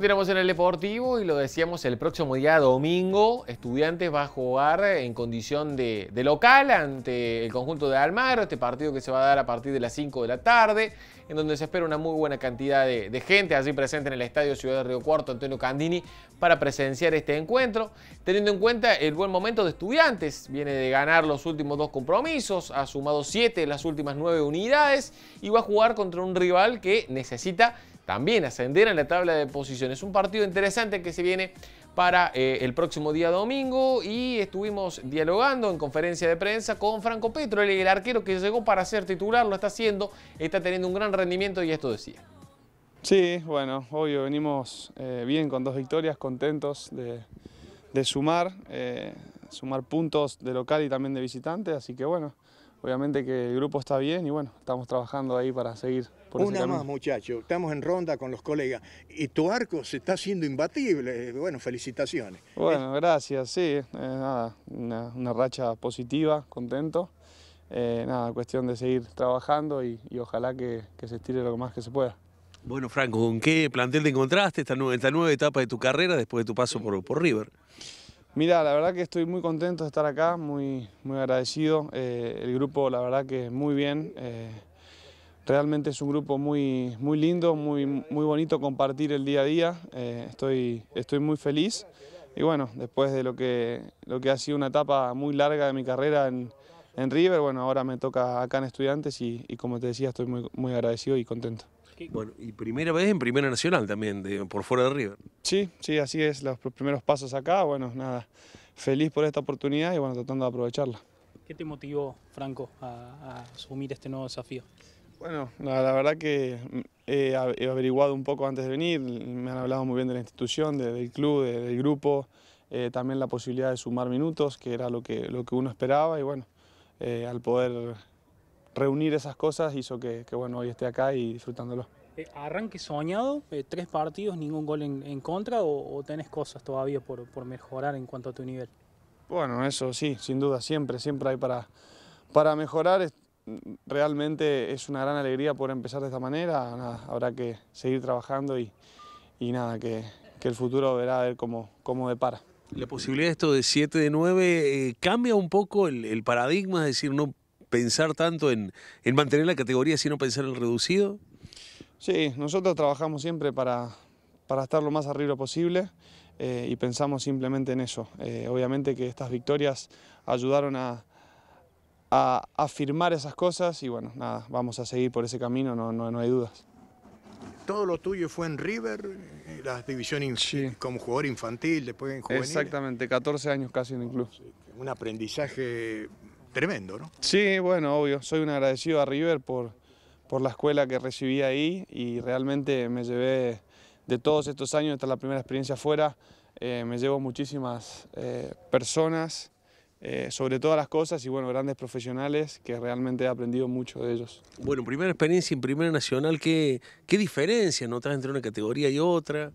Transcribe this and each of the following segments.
Continuamos en el deportivo y lo decíamos el próximo día domingo, Estudiantes va a jugar en condición de, local ante el conjunto de Almagro, este partido que se va a dar a partir de las 5 de la tarde, en donde se espera una muy buena cantidad de, gente allí presente en el Estadio Ciudad de Río Cuarto, Antonio Candini, para presenciar este encuentro, teniendo en cuenta el buen momento de Estudiantes, viene de ganar los últimos dos compromisos, ha sumado 7 de las últimas 9 unidades y va a jugar contra un rival que necesita también ascender en la tabla de posiciones. Un partido interesante que se viene para eh, el próximo día domingo y estuvimos dialogando en conferencia de prensa con Franco Petro, el, arquero que llegó para ser titular, lo está haciendo, está teniendo un gran rendimiento y esto decía. Sí, bueno, obvio, venimos eh, bien con dos victorias, contentos de, sumar, eh, sumar puntos de local y también de visitante, así que bueno, obviamente que el grupo está bien y bueno, estamos trabajando ahí para seguir por Una más muchachos, estamos en ronda con los colegas y tu arco se está haciendo imbatible, bueno, felicitaciones. Bueno, gracias, sí, eh, nada, una, racha positiva, contento. Eh, nada, cuestión de seguir trabajando y, ojalá que, se estire lo más que se pueda. Bueno, Franco, ¿con qué plantel te encontraste esta, nueva, esta nueva etapa de tu carrera después de tu paso por, por River? Mira, la verdad que estoy muy contento de estar acá, muy, muy agradecido. Eh, el grupo, la verdad que muy bien. Eh, realmente es un grupo muy, muy lindo, muy, muy bonito compartir el día a día. Eh, estoy, estoy muy feliz. Y bueno, después de lo que, lo que ha sido una etapa muy larga de mi carrera en, en River, bueno, ahora me toca acá en Estudiantes y, como te decía, estoy muy, muy agradecido y contento. Bueno, y primera vez en Primera Nacional también, por fuera de River. Sí, sí, así es, los primeros pasos acá, bueno, nada, feliz por esta oportunidad y bueno, tratando de aprovecharla. ¿Qué te motivó, Franco, a, asumir este nuevo desafío? Bueno, la, la verdad que mm, he averiguado un poco antes de venir, me han hablado muy bien de la institución, del club, del grupo, eh, también la posibilidad de sumar minutos, que era lo que, lo que uno esperaba y bueno, eh, al poder reunir esas cosas hizo que, bueno, hoy esté acá y disfrutándolo. Eh, ¿Arranque soñado? Eh, ¿Tres partidos, ningún gol en, contra o, tenés cosas todavía por, mejorar en cuanto a tu nivel? Bueno, eso sí, sin duda, siempre, siempre hay para, para mejorar. Realmente es una gran alegría poder empezar de esta manera. habrá que seguir trabajando y, nada, que, el futuro verá cómo, cómo depara. La posibilidad de esto de 7 de 9 eh, cambia un poco el, paradigma, es decir, no pensar tanto en, mantener la categoría, sino pensar en el reducido. Sí, nosotros trabajamos siempre para, estar lo más arriba posible eh, y pensamos simplemente en eso. Eh, obviamente que estas victorias ayudaron a, a afirmar esas cosas y bueno, nada, vamos a seguir por ese camino, no, no hay dudas todo lo tuyo fue en River, eh, las divisiones como jugador infantil, después en juvenil. Exactamente, 14 años casi en el club. Un aprendizaje tremendo, ¿no? Sí, bueno, obvio. Soy un agradecido a River por, por la escuela que recibí ahí y realmente me llevé de todos estos años, esta es la primera experiencia afuera, eh, me llevo muchísimas eh, personas, eh, sobre todas las cosas y bueno, grandes profesionales que realmente he aprendido mucho de ellos. Bueno, primera experiencia en Primera Nacional, ¿qué, qué diferencia notas entre una categoría y otra?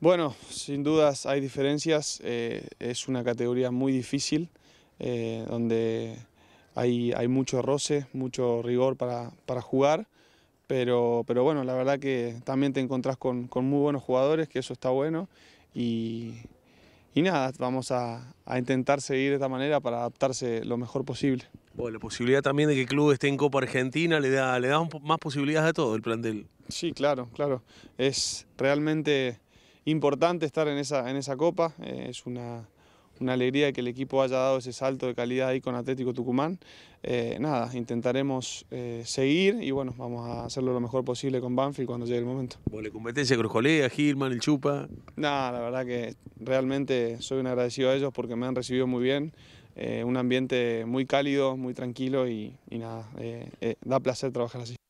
Bueno, sin dudas hay diferencias, eh, es una categoría muy difícil, eh, donde hay, mucho roce, mucho rigor para, jugar, pero, pero, bueno, la verdad que también te encontrás con, con muy buenos jugadores, que eso está bueno, y, y nada, vamos a, intentar seguir de esta manera para adaptarse lo mejor posible. Bueno, la posibilidad también de que el club esté en Copa Argentina le da, le da más posibilidades a todo el plantel. Sí, claro, claro. Es realmente importante estar en esa, en esa copa. Eh, es una una alegría que el equipo haya dado ese salto de calidad ahí con Atlético Tucumán. Eh, nada, intentaremos eh, seguir y bueno, vamos a hacerlo lo mejor posible con Banfield cuando llegue el momento. ¿Vole competencia Crojolea, Gilman, el Chupa? Nada, la verdad que realmente soy un agradecido a ellos porque me han recibido muy bien. Eh, un ambiente muy cálido, muy tranquilo y, y nada, da placer trabajar así.